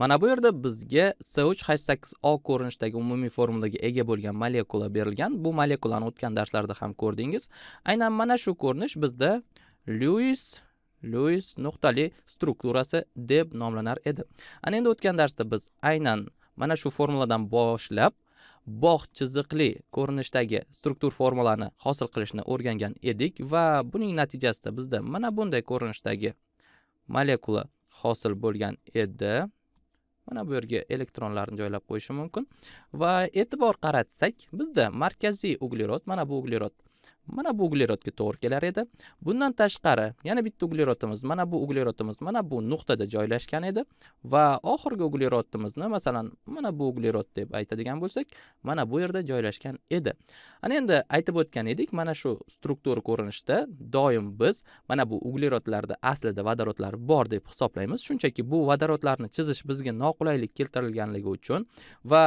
mana bu yerda bizga c uch h sakkiz o ko'rinishdagi umumiy formulaga ega bo'lgan molekula berilgan bu molekulani o'tgan darslarda ham ko'rdingiz aynan mana shu ko'rinish bizda lyuis lyuis nuqtali strukturasi deb nomlanar edi ana endi o'tgan darsda biz aynan mana shu formuladan boshlab bog' chiziqli ko'rinishdagi struktur formulani hosil qilishni o'rgangan edik va buning natijasida bizda mana bunday ko'rinishdagi molekula hosil bo'lgan edi mana bu yerga elektronlarni joylab qo'yishim mumkin va e'tibor qaratsak bizda markaziy uglerod mana bu uglerod mana bu uglerodga to'g'ri kelar edi bundan tashqari yana bitta uglerodimiz mana bu uglerodimiz mana bu nuqtada joylashgan edi va oxirgi uglerodimizni masalan mana bu uglerod deb aytadigan bo'lsak mana bu yerda joylashgan edi ana endi aytib o'tgan edik mana shu struktura ko'rinishda doim biz mana bu uglerodlarda aslida vodorodlar bor deb hisoblaymiz shunchaki bu vodorodlarni chizish bizga noqulaylik keltirilganligi uchun va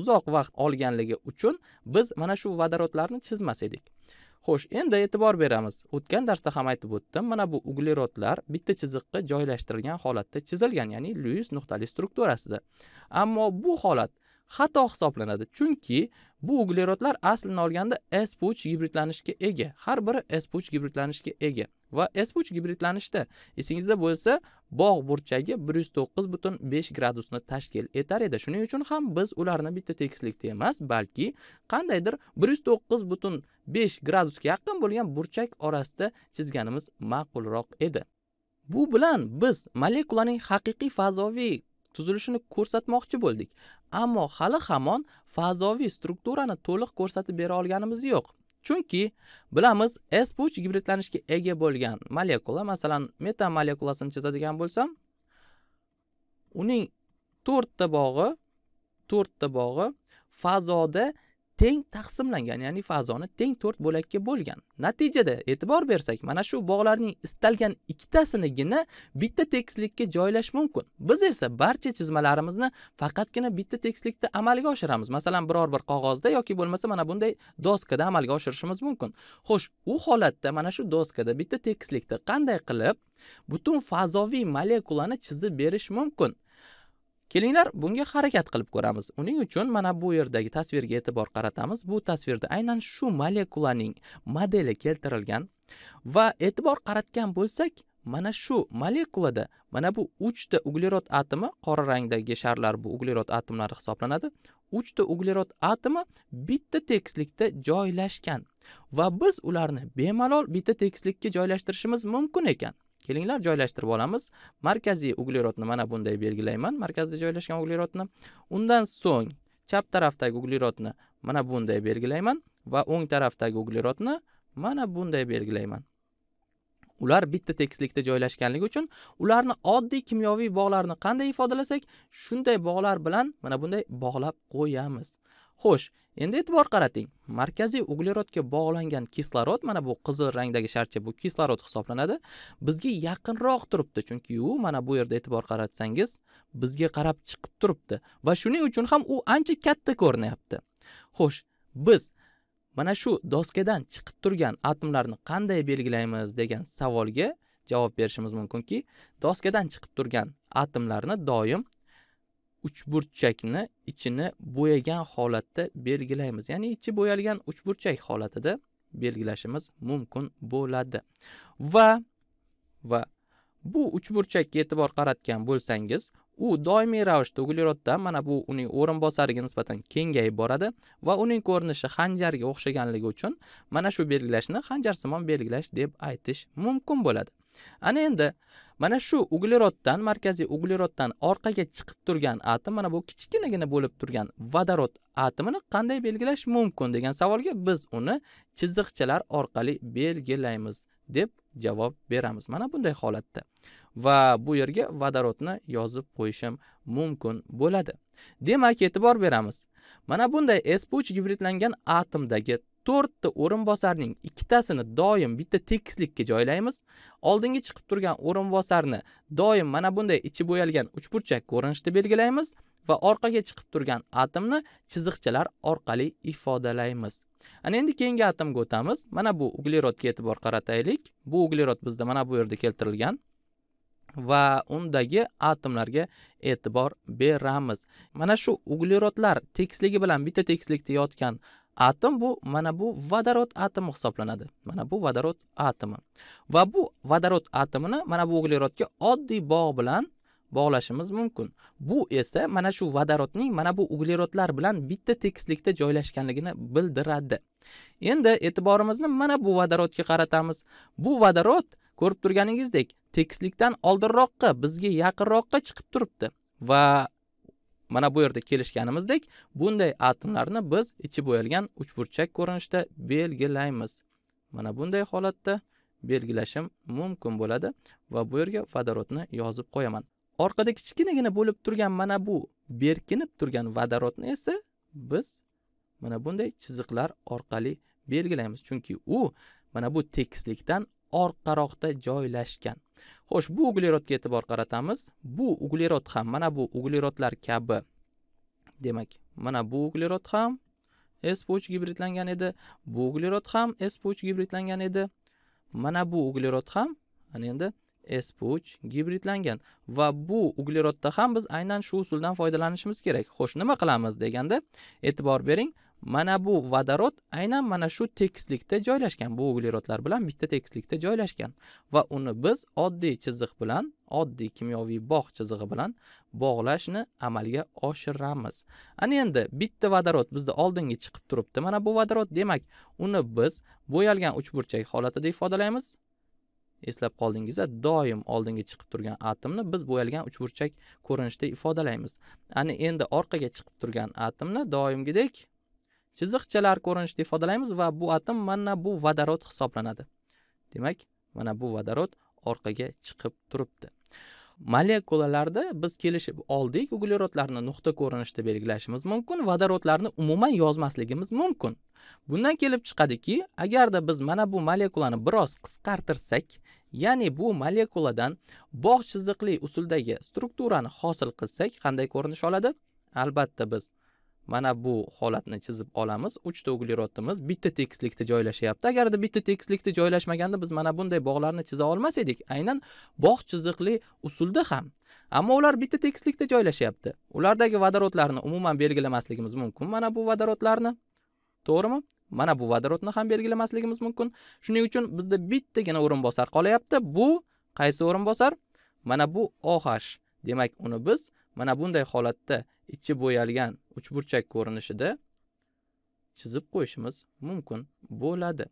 uzoq vaqt olganligi uchun biz mana shu vodorodlarni chizmas edik xo'sh endi e'tibor beramiz o'tgan darsda ham aytib o'tdim mana bu uglerodlar bitta chiziqqa joylashtirilgan holatda chizilgan ya'ni lyuis nuqtali strukturasida ammo bu holat xato hisoblanadi chunki bu uglerodlar aslini olganda s puch gibridlanishga ega har biri s puch gibridlanishga ega va s3 gibridlanishda esingizda bo'lsa bog' burchagi 109.5 gradusni tashkil etar edi shuning uchun ham biz ularni bitta tekislikda emas balki qandaydir 109.5 gradusga yaqin bo'lgan burchak orasida chizganimiz ma'qulroq edi bu bilan biz molekulaning haqiqiy fazoviy tuzilishini ko'rsatmoqchi bo'ldik ammo hali hamon fazoviy strukturani to'liq ko'rsatib bera olganimiz yo'q chunki bilamiz s uch gibridlanishga ega bo'lgan molekula masalan meta molekulasini chizadigan bo'lsam uning 4 ta bog'i 4 ta bog'i fazoda teng taqsimlangan ya'ni fazoni teng to'rt bo'lakka bo'lgan natijada e'tibor bersak mana shu bog'larning istalgan ikkitasinigina bitta tekislikka joylash mumkin biz esa barcha chizmalarimizni faqatgina bitta tekislikda amalga oshiramiz masalan biror bir qog'ozda yoki bo'lmasa mana bunday doskada amalga oshirishimiz mumkin xo'sh u holatda mana shu doskada bitta tekislikda qanday qilib butun fazoviy molekulani chizib berish mumkin kelinglar bunga harakat qilib ko'ramiz uning uchun mana bu yerdagi tasvirga e'tibor qaratamiz bu tasvirda aynan shu molekulaning modeli keltirilgan va e'tibor qaratgan bo'lsak mana shu molekulada mana bu uchta uglerod atomi qora rangdagi sharlar bu uglerod atomlari hisoblanadi uchta uglerod atomi bitta tekislikda joylashgan va biz ularni bemalol bitta tekislikka joylashtirishimiz mumkin ekan kelinglar joylashtirib olamiz markaziy uglerodni mana bunday belgilayman markazda joylashgan uglerodni undan so'ng chap tarafdagi uglerodni mana bunday belgilayman va o'ng tarafdagi uglerodni mana bunday belgilayman ular bitta tekislikda joylashganligi uchun ularni oddiy kimyoviy bog'larni qanday ifodalasak shunday bog'lar bilan mana bunday bog'lab qo'yamiz xo'sh endi e'tibor qarating markaziy uglerodga bog'langan kislorod mana bu qizil rangdagi sharcha bu kislorod hisoblanadi bizga yaqinroq turibdi chunki u mana bu yerda e'tibor qaratsangiz bizga qarab chiqib turibdi va shuning uchun ham u ancha katta ko'rinyapti xo'sh biz mana shu doskadan chiqib turgan atomlarni qanday belgilaymiz degan savolga javob berishimiz mumkinki doskadan chiqib turgan atomlarni doim uchburchakni ichini bo'yagan holatda belgilaymiz ya'ni ichi bo'yalgan uchburchak holatida belgilashimiz mumkin bo'ladi va va bu uchburchakka e'tibor qaratgan bo'lsangiz u doimiy ravishda ugleroddan mana bu uning o'rinbosariga nisbatan kengayib boradi va uning ko'rinishi xanjarga o'xshaganligi uchun mana shu belgilashni xanjarsimon belgilash deb aytish mumkin bo'ladi ana endi mana shu ugleroddan markaziy ugleroddan orqaga chiqib turgan atom mana bu kichkinagina bo'lib turgan vodorod atomini qanday belgilash mumkin degan savolga biz uni chiziqchalar orqali belgilaymiz deb javob beramiz mana bunday holatda va bu yerga vodorodni yozib qo'yishim mumkin bo'ladi demak e'tibor beramiz mana bunday sp uch gibridlangan atomdagi to'rtta o'rinbosarning ikkitasini doim bitta tekislikka joylaymiz oldingi chiqib turgan o'rinbosarni doim mana bunday ichi bo'yalgan uchburchak ko'rinishda belgilaymiz va orqaga chiqib turgan atomni chiziqchalar orqali ifodalaymiz ana endi keyingi atomga o'tamiz mana bu uglerodga e'tibor qarataylik bu uglerod bizda mana bu yerda keltirilgan va undagi atomlarga e'tibor beramiz mana shu uglerodlar tekisligi bilan bitta tekislikda yotgan atom bu mana bu vodorod atomi hisoblanadi mana bu vodorod atomi va bu vodorod atomini mana bu uglerodga oddiy bog' bilan bog'lashimiz mumkin bu esa mana shu vodorodning mana bu uglerodlar bilan bitta tekislikda joylashganligini bildiradi endi e'tiborimizni mana bu vodorodga qaratamiz bu vodorod ko'rib turganingizdek tekislikdan oldinroqqa bizga yaqinroqqa chiqib turibdi va mana bu yerda kelishganimizdek bunday atomlarni biz ichi bo'yalgan uchburchak ko'rinishda belgilaymiz mana bunday holatda belgilashim mumkin bo'ladi va bu yerga vodorodni yozib qo'yaman orqada kichkinagina bo'lib turgan mana bu berkinib turgan vodorodni esa biz mana bunday chiziqlar orqali belgilaymiz chunki u mana bu tekislikdan orqaroqda joylashgan xo'sh bu uglerodga e'tibor qaratamiz bu uglerod ham mana bu uglerodlar kabi demak mana bu uglerod ham s uch gibridlangan edi bu uglerod ham s uch gibridlangan edi mana bu uglerod ham ana endi s uch gibridlangan va bu uglerodda ham biz aynan shu usuldan foydalanishimiz kerak xo'sh nima qilamiz deganda e'tibor bering mana bu vodorod aynan mana shu tekislikda joylashgan bu uglerodlar bilan bitta tekislikda joylashgan va uni biz oddiy chiziq bilan oddiy kimyoviy bog' chizig'i bilan bog'lashni amalga oshiramiz ana endi bitta vodorod bizda oldingi chiqib turibdi mana bu vodorod demak uni biz bo'yalgan uchburchak holatida ifodalaymiz eslab qoldingiz doim oldinga chiqib turgan atomni biz bo'yalgan uchburchak ko'rinishda ifodalaymiz ana endi orqaga chiqib turgan atomni doimgidek chiziqchalar ko'rinishida ifodalaymiz va bu atom mana bu vodorod hisoblanadi demak mana bu vodorod orqaga chiqib turibdi molekulalarda biz kelishib oldik uglerodlarni nuqta ko'rinishida belgilashimiz mumkin vodorodlarni umuman yozmasligimiz mumkin bundan kelib chiqadiki agarda biz mana bu molekulani biroz qisqartirsak ya'ni bu molekuladan bog' chiziqli usuldagi strukturani hosil qilsak qanday ko'rinish oladi albatta biz mana bu holatni chizib olamiz uchta uglerodimiz bitta tekislikda joylashyapti agarda bitta tekislikda joylashmaganda biz mana bunday bog'larni chiza olmas edik aynan bog' chiziqli usulda ham ammo ular bitta tekislikda joylashyapti ulardagi vodorodlarni umuman belgilamasligimiz mumkin mana bu vodorodlarni to'g'rimi mana bu vodorodni ham belgilamasligimiz mumkin shuning uchun bizda bittagina o'rinbosar qolyapti bu qaysi o'rinbosar mana bu oh demak uni biz mana bunday holatda ichi bo'yalgan uchburchak ko'rinishida chizib qo'yishimiz mumkin bo'ladi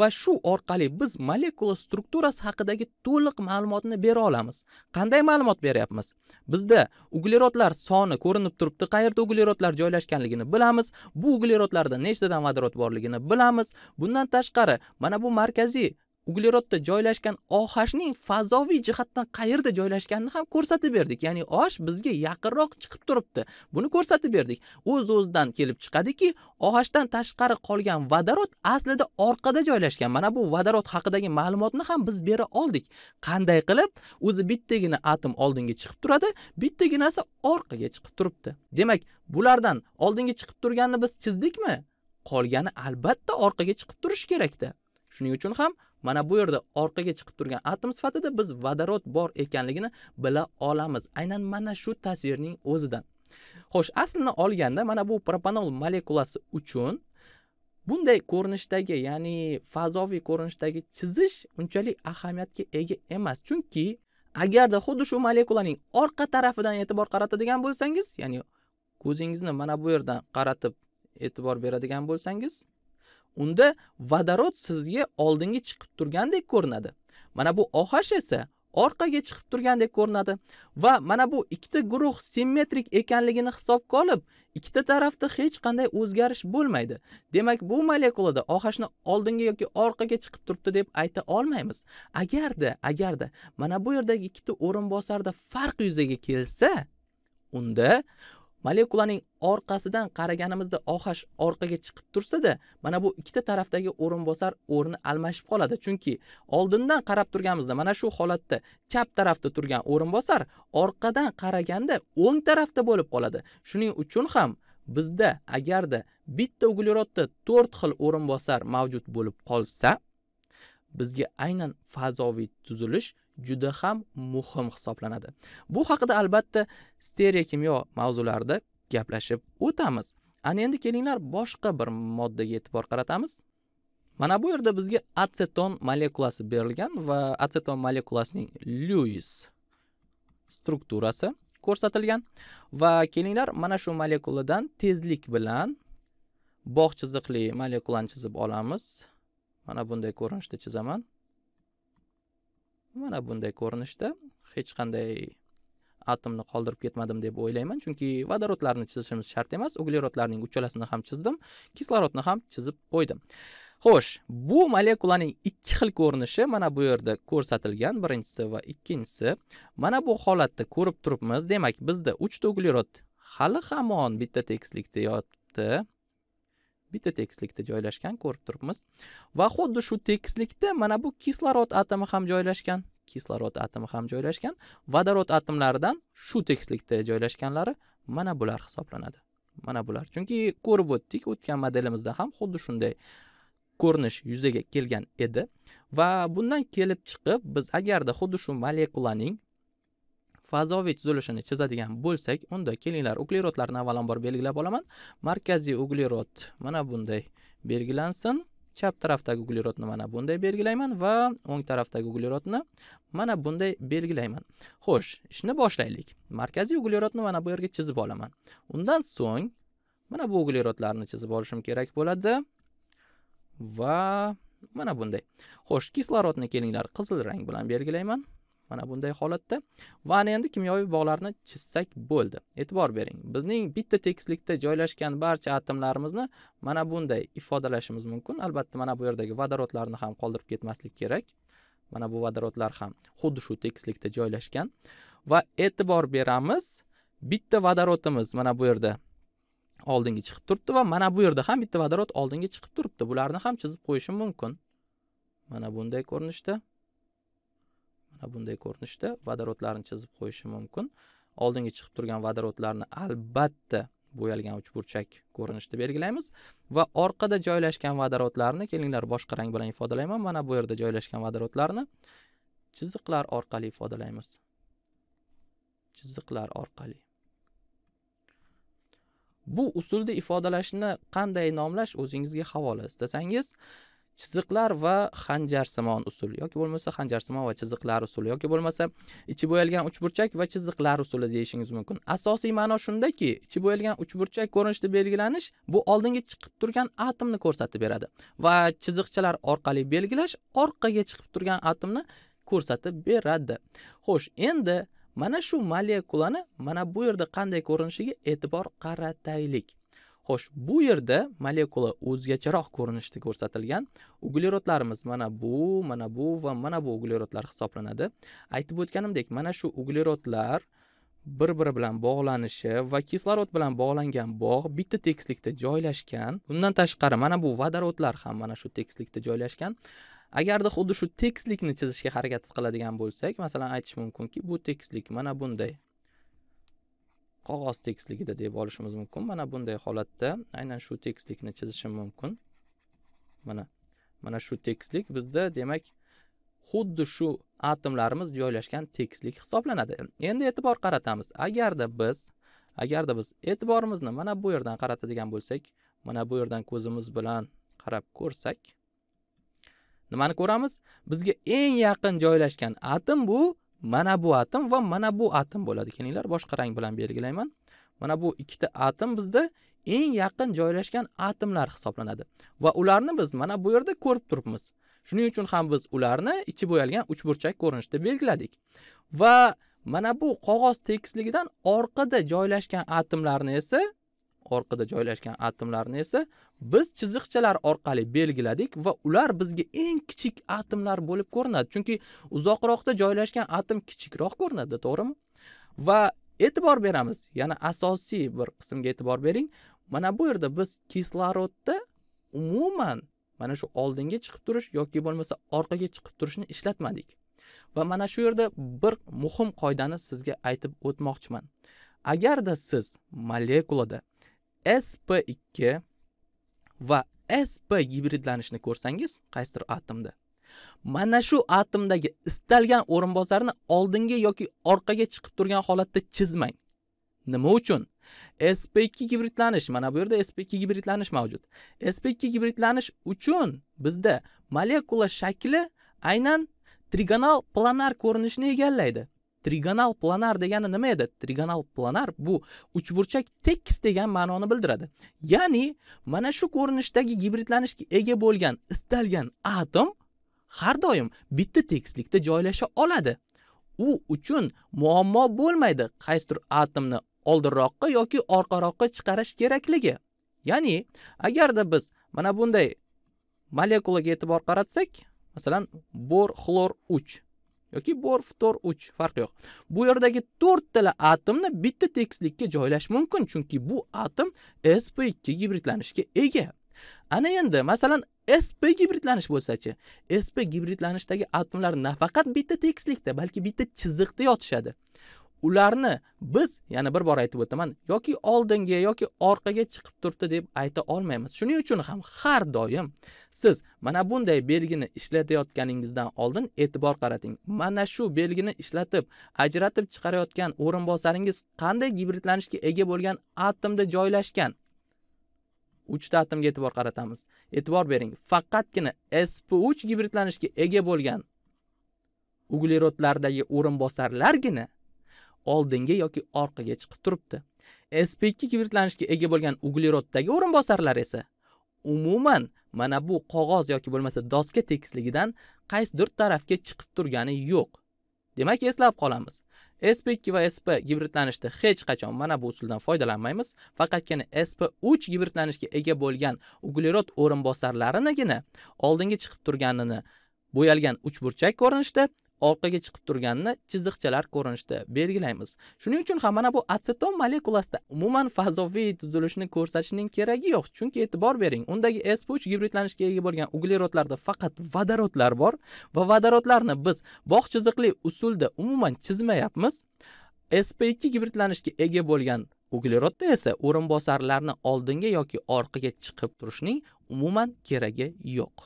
va shu orqali biz molekula strukturasi haqidagi to'liq ma'lumotni bera olamiz qanday ma'lumot beryapmiz bizda uglerodlar soni ko'rinib turibdi qayerda uglerodlar joylashganligini bilamiz bu uglerodlarda nechta vodorod borligini bilamiz bundan tashqari mana bu markaziy uglerodda joylashgan ohashning fazoviy jihatdan qayerda joylashganini ham ko'rsatib berdik ya'ni osh bizga yaqinroq chiqib turibdi buni ko'rsatib berdik o'z Uz o'zidan kelib chiqadiki ohashdan tashqari qolgan vodorod aslida orqada joylashgan mana bu vodorod haqidagi ma'lumotni ham biz bera oldik qanday qilib o'zi bittagina atom oldinga chiqib turadi bittaginasi orqaga chiqib turibdi demak bulardan oldinga chiqib turganini biz chizdikmi qolgani albatta orqaga chiqib turishi kerakda shuning uchun ham mana bu yerda orqaga chiqib turgan atom sifatida biz vodorod bor ekanligini bila olamiz aynan mana shu tasvirning o'zidan xo'sh aslini olganda mana bu propanol molekulasi uchun bunday ko'rinishdagi ya'ni fazoviy ko'rinishdagi chizish unchalik ahamiyatga ega emas chunki agarda xuddi shu molekulaning orqa tarafidan e'tibor qaratadigan bo'lsangiz ya'ni ko'zingizni mana bu yerdan qaratib e'tibor beradigan bo'lsangiz unda vodorod sizga oldinga chiqib turgandek ko'rinadi. Mana bu OH esa orqaga chiqib turgandek ko'rinadi va mana bu ikkita guruh simmetrik ekanligini hisobga olib, ikkita tarafda hech qanday o'zgarish bo'lmaydi. Demak, bu molekulada ohashni oldinga yoki orqaga chiqib turibdi deb ayta olmaymiz. Agarda, agarda mana bu yerdagi ikkita o'rin bosarda farq yuzaga kelsa, unda molekulaning orqasidan qaraganimizda ohash orqaga chiqib tursa-da, mana bu ikkita tarafdagi o'rinbosar o'rni almashib qoladi. Chunki oldindan qarab turganimizda mana shu holatda chap tarafda turgan o'rinbosar orqadan qaraganda o'ng tarafda bo'lib qoladi. Shuning uchun ham bizda agarda bitta uglerodda 4 xil o'rinbosar mavjud bo'lib qolsa, bizga aynan fazoviy tuzilish juda ham muhim hisoblanadi bu haqida albatta stereokimyo mavzularida gaplashib o'tamiz ana endi kelinglar boshqa bir moddaga e'tibor qaratamiz mana bu yerda bizga atseton molekulasi berilgan va atseton molekulasining lyuis strukturasi ko'rsatilgan va kelinglar mana shu molekuladan tezlik bilan bog' chiziqli molekulani chizib olamiz mana bunday ko'rinishda chizaman mana bunday ko'rinishda hech qanday atomni qoldirib ketmadim deb o'ylayman chunki vodorodlarni chizishimiz shart emas uglerodlarning uchalasini ham chizdim kislorodni ham chizib qo'ydim xo'sh bu molekulaning ikki xil ko'rinishi mana bu yerda ko'rsatilgan birinchisi va ikkinchisi mana bu holatda ko'rib turibmiz demak bizda uchta uglerod hali hamon bitta tekislikda yotibdi bitta tekislikda joylashgan ko'rib turibmiz va xuddi shu tekislikda mana bu kislorod atomi ham joylashgan kislorod atomi ham joylashgan vodorod atomlaridan shu tekislikda joylashganlari mana bular hisoblanadi mana bular chunki ko'rib o'tdik o'tgan modelimizda ham xuddi shunday ko'rinish yuzaga kelgan edi va bundan kelib chiqib biz agarda xuddi shu molekulaning fazoviy tuzilishini chizadigan bo'lsak unda kelinglar uglerodlarni avvalambor belgilab olaman markaziy uglerod mana bunday belgilansin chap tarafdagi uglerodni mana bunday belgilayman va o'ng tarafdagi uglerodni mana bunday belgilayman xo'sh ishni boshlaylik markaziy uglerodni mana bu yerga chizib olaman undan so'ng mana bu uglerodlarni chizib olishim kerak bo'ladi va mana bunday xo'sh kislorodni kelinglar qizil rang bilan belgilayman mana bunday holatda ana endi kimyoviy bog'larni chizsak bo'ldi e'tibor bering bizning bitta tekislikda joylashgan barcha atomlarimizni mana bunday ifodalashimiz mumkin albatta mana bu yerdagi vodorodlarni ham qoldirib ketmaslik kerak mana bu vodorodlar ham xuddi shu tekislikda joylashgan va e'tibor beramiz bitta vodorodimiz mana bu yerda oldinga chiqib turibdi va mana bu yerda ham bitta vodorod oldinga chiqib turibdi bularni ham chizib qo'yishim mumkin mana bunday ko'rinishda bunday ko'rinishda vodorodlarni chizib qo'yishi mumkin oldingi chiqib turgan vodorodlarni albatta bo'yalgan uchburchak ko'rinishda belgilaymiz va orqada joylashgan vodorodlarni kelinglar boshqa rang bilan ifodalayman mana bu yerda joylashgan vodorodlarni chiziqlar orqali ifodalaymiz chiziqlar orqali bu usulda ifodalashni qanday nomlash o'zingizga havola istasangiz chiziqlar va xanjarsimon usul yoki bo'lmasa xanjarsimon va chiziqlar usuli yoki bo'lmasa ichi bo'yalgan uchburchak va chiziqlar usuli deyishingiz mumkin asosiy ma'no shundaki ichi bo'yalgan uchburchak ko'rinishida belgilanish bu oldinga chiqib turgan atomni ko'rsatib beradi va chiziqchalar orqali belgilash orqaga chiqib turgan atomni ko'rsatib beradi xo'sh endi mana shu molekulani mana bu yerda qanday ko'rinishiga e'tibor qarataylik xo'sh bu yerda molekula o'zgacharoq ko'rinishda ko'rsatilgan uglerodlarimiz mana bu mana bu va mana bu uglerodlar hisoblanadi aytib o'tganimdek mana shu uglerodlar bir biri bilan bog'lanishi va kislorod bilan bog'langan bog' bitta tekislikda joylashgan bundan tashqari mana bu vodorodlar ham mana shu tekislikda joylashgan agarda xuddi shu tekislikni chizishga harakat qiladigan bo'lsak masalan aytish mumkinki bu tekislik mana bunday qog'oz tekisligida deb olishimiz mumkin mana bunday holatda aynan shu tekislikni chizishim mumkin mana mana shu tekislik bizda demak xuddi shu atomlarimiz joylashgan tekislik hisoblanadi endi e'tibor qaratamiz agarda biz agarda biz e'tiborimizni mana bu yerdan qaratadigan bo'lsak mana bu yerdan ko'zimiz bilan qarab ko'rsak nimani ko'ramiz bizga eng yaqin joylashgan atom bu mana bu atom va mana bu atom bo'ladi kelinglar boshqa rang bilan belgilayman mana bu ikkita atom bizda eng yaqin joylashgan atomlar hisoblanadi va ularni biz mana bu yerda ko'rib turibmiz shuning uchun ham biz ularni ichi bo'yalgan uchburchak ko'rinishda belgiladik va mana bu qog'oz tekisligidan orqada joylashgan atomlarni esa orqada joylashgan atomlarni esa biz chiziqchalar orqali belgiladik va ular bizga eng kichik atomlar bo'lib ko'rinadi chunki uzoqroqda joylashgan atom kichikroq ko'rinadi to'g'rimi va e'tibor beramiz yana asosiy bir qismga e'tibor bering mana bu yerda biz kislorodda umuman mana shu oldinga chiqib turish yoki bo'lmasa orqaga chiqib turishni ishlatmadik va mana shu yerda bir muhim qoidani sizga aytib o'tmoqchiman agarda siz molekulada sp2 va sp gibridlanishni ko'rsangiz qaysidir atomda mana shu atomdagi istalgan o'rinbosarni oldinga yoki orqaga chiqib turgan holatda chizmang nima uchun sp2 gibridlanish mana bu yerda sp2 gibridlanish mavjud sp2 gibridlanish uchun bizda molekula shakli aynan trigonal planar ko'rinishni egallaydi trigonal planar degani nima edi trigonal planar bu uchburchak tekis degan ma'noni bildiradi ya'ni mana shu ko'rinishdagi gibridlanishga ega bo'lgan istalgan atom har doim bitta tekislikda joylasha oladi u uchun muammo bo'lmaydi qaysidir atomni oldinroqqa yoki orqaroqqa chiqarish kerakligi ya'ni agarda biz mana bunday molekulaga e'tibor qaratsak masalan bor xlor 3 yoki bor ftor uch farqi yo'q bu yerdagi to'rttala atomni bitta tekislikka joylash mumkin chunki bu atom sp ikki gibridlanishga ega ana endi masalan sp gibridlanish bo'lsachi sp gibridlanishdagi atomlar nafaqat bitta tekislikda balki bitta chiziqda yotishadi ularni biz yana bir bor aytib o'taman yoki oldinga yoki orqaga chiqib turibdi deb ayta olmaymiz shuning uchun ham har doim siz mana bunday belgini ishlatayotganingizdan oldin e'tibor qarating mana shu belgini ishlatib ajratib chiqarayotgan o'rinbosaringiz qanday gibridlanishga ega bo'lgan atomda joylashgan uchta atomga e'tibor qaratamiz e'tibor bering faqatgina sp3 gibridlanishga ega bo'lgan uglerodlardagi o'rinbosarlargina oldinga yoki orqaga chiqib turibdi sp2 kibritlanishga ega bo'lgan ugleroddagi o'rinbosarlar esa umuman mana bu qog'oz yoki bo'lmasa doska tekisligidan qaysidir tarafga chiqib turgani yo'q demak eslab qolamiz sp2 va sp gibridlanishda hech qachon mana bu usuldan foydalanmaymiz faqatgina sp3 gibridlanishga ega bo'lgan uglerod o'rinbosarlarinigina oldinga chiqib turganini bo'yalgan uchburchak ko'rinishda orqaga chiqib turganini chiziqchalar ko'rinishida belgilaymiz shuning uchun ham mana bu aseton molekulasida umuman fazoviy tuzilishni ko'rsatishning keragi yo'q chunki e'tibor bering undagi sp uch gibridlanishga ega bo'lgan uglerodlarda faqat vodorodlar bor va vodorodlarni biz bog' chiziqli usulda umuman chizmayapmiz sp2 gibridlanishga ega bo'lgan uglerodda esa o'rinbosarlarni oldinga yoki orqaga chiqib turishning umuman keragi yo'q